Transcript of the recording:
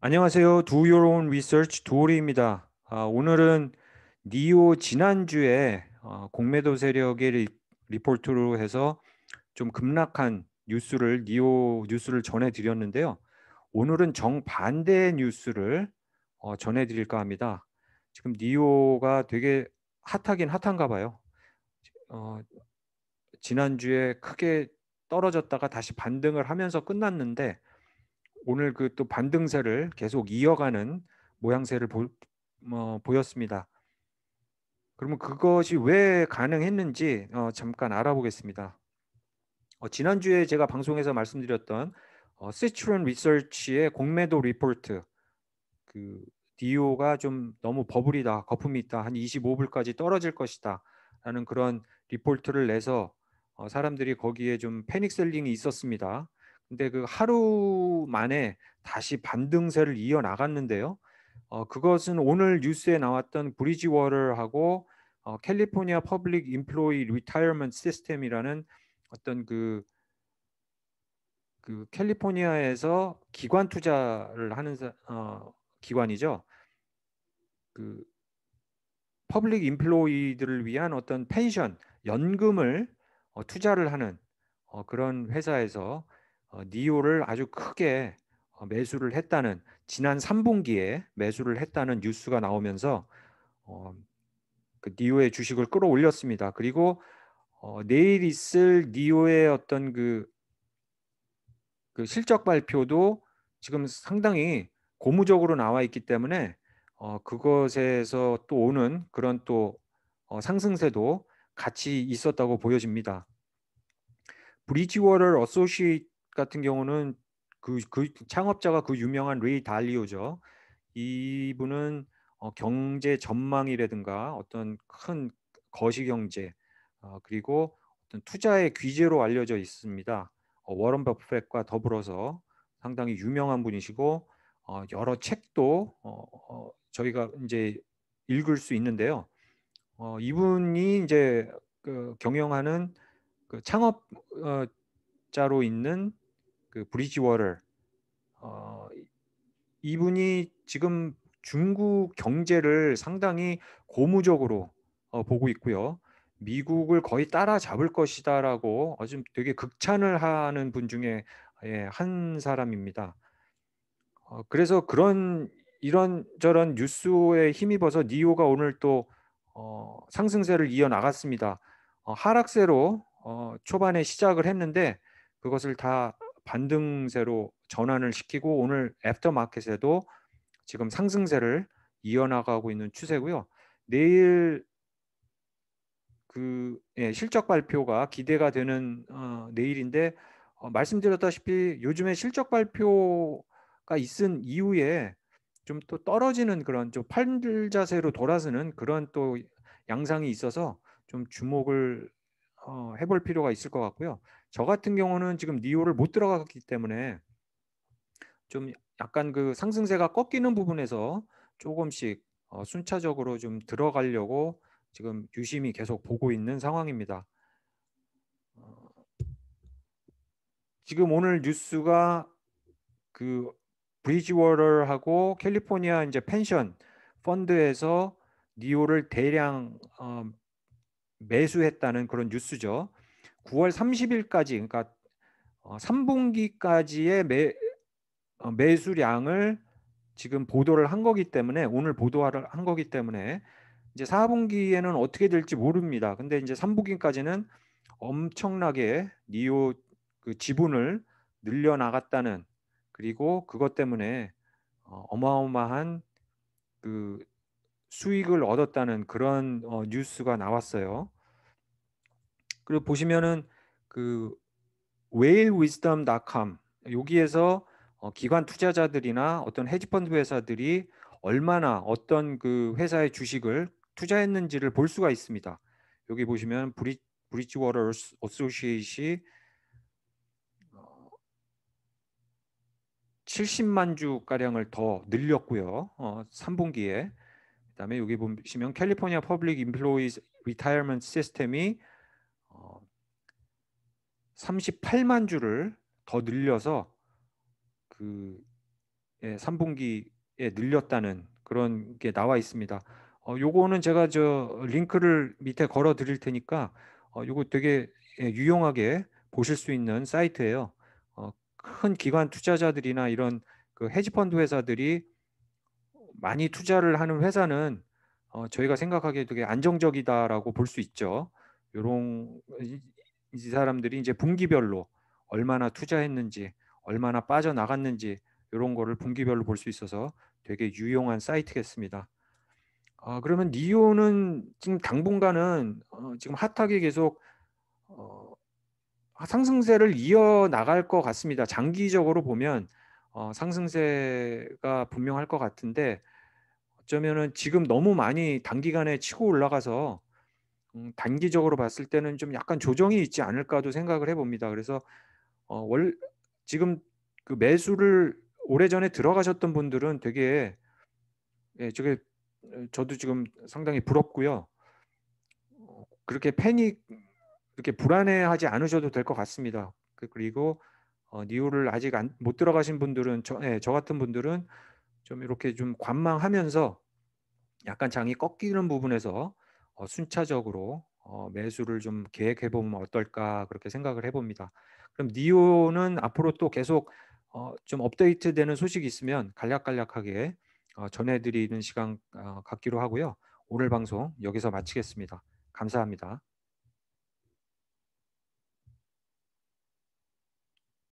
안녕하세요. Do Your Own Research 도리입니다 아, 오늘은 니오 지난주에 어, 공매도 세력의 리, 리포트로 해서 좀 급락한 뉴스를 니오 뉴스를 전해드렸는데요. 오늘은 정반대의 뉴스를 어, 전해드릴까 합니다. 지금 니오가 되게 핫하긴 핫한가 봐요. 어, 지난주에 크게 떨어졌다가 다시 반등을 하면서 끝났는데 오늘 그 또 반등세를 계속 이어가는 모양새를 보, 어, 보였습니다. 그러면 그것이 왜 가능했는지 어, 잠깐 알아보겠습니다. 어, 지난주에 제가 방송에서 말씀드렸던 어, 시츄런 리서치의 공매도 리포트 그 디오가 e 좀 너무 버블이다 거품이 있다 한 25불까지 떨어질 것이다 라는 그런 리포트를 내서 어, 사람들이 거기에 좀 패닉 셀링이 있었습니다. 근데 그 하루 만에 다시 반등세를 이어 나갔는데요. 어, 그것은 오늘 뉴스에 나왔던 브리지워럴하고 어, 캘리포니아 퍼블릭 임플로이 리타이어먼트 시스템이라는 어떤 그, 그 캘리포니아에서 기관 투자를 하는 어, 기관이죠. 그 퍼블릭 임플로이들을 위한 어떤 펜션 연금을 어, 투자를 하는 어, 그런 회사에서 어, 니오를 아주 크게 어, 매수를 했다는 지난 3분기에 매수를 했다는 뉴스가 나오면서 어, 그 니오의 주식을 끌어올렸습니다. 그리고 어, 내일 있을 니오의 어떤 그, 그 실적 발표도 지금 상당히 고무적으로 나와 있기 때문에 어, 그것에서 또 오는 그런 또 어, 상승세도 같이 있었다고 보여집니다. 브리지워럴 어소시에이트 같은 경우는 그, 그 창업자가 그 유명한 레이 달리오죠. 이분은 어, 경제 전망이라든가 어떤 큰 거시 경제 어, 그리고 어떤 투자의 귀재로 알려져 있습니다. 어, 워런 버핏과 더불어서 상당히 유명한 분이시고 어, 여러 책도 어, 어, 저희가 이제 읽을 수 있는데요. 어, 이분이 이제 그 경영하는 그 창업자로 있는 그 브리지워를 어, 이분이 지금 중국 경제를 상당히 고무적으로 어, 보고 있고요. 미국을 거의 따라잡을 것이다라고 어, 좀 되게 극찬을 하는 분 중에 예, 한 사람입니다. 어, 그래서 그런 이런저런 뉴스에 힘입어서 니오가 오늘 또 어, 상승세를 이어 나갔습니다. 어, 하락세로 어, 초반에 시작을 했는데 그것을 다 반등세로 전환을 시키고 오늘 애프터마켓에도 지금 상승세를 이어나가고 있는 추세고요. 내일 그 예, 실적 발표가 기대가 되는 어, 내일인데 어, 말씀드렸다시피 요즘에 실적 발표가 있은 이후에 좀 또 떨어지는 그런 좀 팔들 자세로 돌아서는 그런 또 양상이 있어서 좀 주목을 어, 해볼 필요가 있을 것 같고요. 저 같은 경우는 지금 니오를 못 들어갔기 때문에 좀 약간 그 상승세가 꺾이는 부분에서 조금씩 어, 순차적으로 좀 들어가려고 지금 유심히 계속 보고 있는 상황입니다. 어, 지금 오늘 뉴스가 그 브리지워럴하고 캘리포니아 이제 펜션 펀드에서 니오를 대량 어, 매수했다는 그런 뉴스죠. 9월 30일까지 그러니까 3분기까지의 어, 매, 어, 매수량을 지금 보도를 한 거기 때문에 오늘 보도를 한 거기 때문에 이제 4분기에는 어떻게 될지 모릅니다. 근데 이제 3분기까지는 엄청나게 니오 그 지분을 늘려 나갔다는 그리고 그것 때문에 어, 어마어마한 그 수익을 얻었다는 그런 어, 뉴스가 나왔어요. 그리고 보시면은 그 whalewisdom.com 여기에서 어, 기관 투자자들이나 어떤 헤지펀드 회사들이 얼마나 어떤 그 회사의 주식을 투자했는지를 볼 수가 있습니다. 여기 보시면 브리, 브리지 워터 어소시에이시 70만 주 가량을 더 늘렸고요. 어, 3분기에 그다음에 여기 보시면 캘리포니아 퍼블릭 임플로이즈 리타이어먼트 시스템이 38만 어, 주를 더 늘려서 그 3분기에 예, 늘렸다는 그런 게 나와 있습니다. 어, 요거는 제가 저 링크를 밑에 걸어 드릴 테니까 어, 요거 되게 예, 유용하게 보실 수 있는 사이트예요. 어, 큰 기관 투자자들이나 이런 그 헤지펀드 회사들이 많이 투자를 하는 회사는 어, 저희가 생각하기에 되게 안정적이다라고 볼 수 있죠. 요런 이, 사람들이 이제 분기별로 얼마나 투자했는지, 얼마나 빠져나갔는지 이런 거를 분기별로 볼 수 있어서 되게 유용한 사이트겠습니다. 아, 그러면 니오는 지금 당분간은 어, 지금 핫하게 계속 어, 상승세를 이어 나갈 것 같습니다. 장기적으로 보면 어, 상승세가 분명할 것 같은데 어쩌면은 지금 너무 많이 단기간에 치고 올라가서 음, 단기적으로 봤을 때는 좀 약간 조정이 있지 않을까도 생각을 해봅니다. 그래서 어, 월 지금 그 매수를 오래전에 들어가셨던 분들은 되게 예, 저게 어, 저도 지금 상당히 부럽고요. 어, 그렇게 패닉 이렇게 불안해하지 않으셔도 될 것 같습니다. 그, 그리고 어, 니오를 아직 안, 못 들어가신 분들은 저, 예, 저 같은 분들은 좀 이렇게 좀 관망하면서 약간 장이 꺾이는 부분에서 어, 순차적으로 어, 매수를 좀 계획해 보면 어떨까 그렇게 생각을 해봅니다. 그럼 니오는 앞으로 또 계속 어, 좀 업데이트되는 소식이 있으면 간략간략하게 어, 전해드리는 시간 어, 갖기로 하고요. 오늘 방송 여기서 마치겠습니다. 감사합니다.